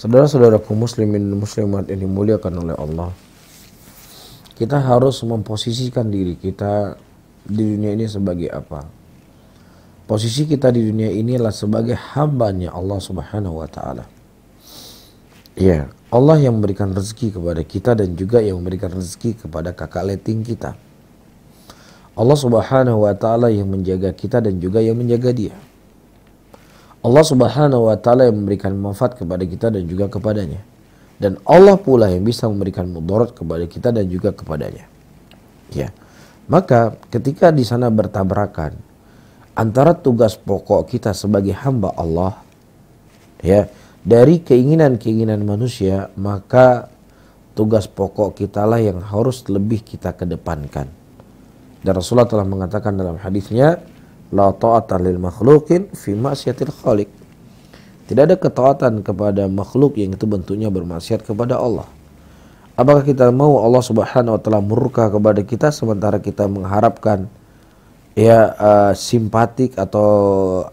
Saudara-saudaraku muslimin dan muslimat yang dimuliakan oleh Allah. Kita harus memposisikan diri kita di dunia ini sebagai apa? Posisi kita di dunia inilah adalah sebagai hambanya Allah Subhanahu wa taala. Ya, Allah yang memberikan rezeki kepada kita dan juga yang memberikan rezeki kepada kakak leting kita. Allah Subhanahu wa taala yang menjaga kita dan juga yang menjaga dia. Allah Subhanahu wa taala yang memberikan manfaat kepada kita dan juga kepadanya. Dan Allah pula yang bisa memberikan mudarat kepada kita dan juga kepadanya. Ya. Maka ketika di sana bertabrakan antara tugas pokok kita sebagai hamba Allah ya dari keinginan-keinginan manusia maka tugas pokok kita lah yang harus lebih kita kedepankan. Dan Rasulullah telah mengatakan dalam hadisnya la ta'ata lil makhluqin fi ma'siyatil khaliq. Tidak ada ketaatan kepada makhluk yang itu bentuknya bermaksiat kepada Allah. Apakah kita mau Allah Subhanahu wa taala murka kepada kita sementara kita mengharapkan ya uh, simpatik atau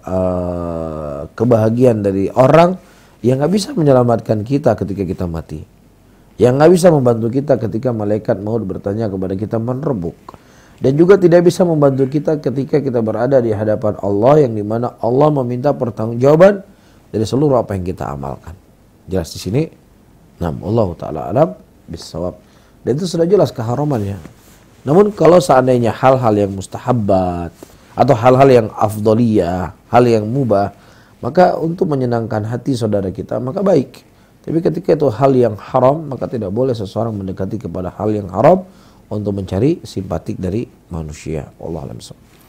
uh, kebahagiaan dari orang yang nggak bisa menyelamatkan kita ketika kita mati, yang nggak bisa membantu kita ketika malaikat mau bertanya kepada kita menerbuk dan juga tidak bisa membantu kita ketika kita berada di hadapan Allah yang dimana Allah meminta pertanggungjawaban dari seluruh apa yang kita amalkan. Jelas di sini. Nam, Allah taala alam bisawab. Dan itu sudah jelas keharamannya. Namun kalau seandainya hal-hal yang mustahabat atau hal-hal yang afdoliyah, hal yang mubah, maka untuk menyenangkan hati saudara kita maka baik. Tapi ketika itu hal yang haram maka tidak boleh seseorang mendekati kepada hal yang haram untuk mencari simpatik dari manusia. Allah alam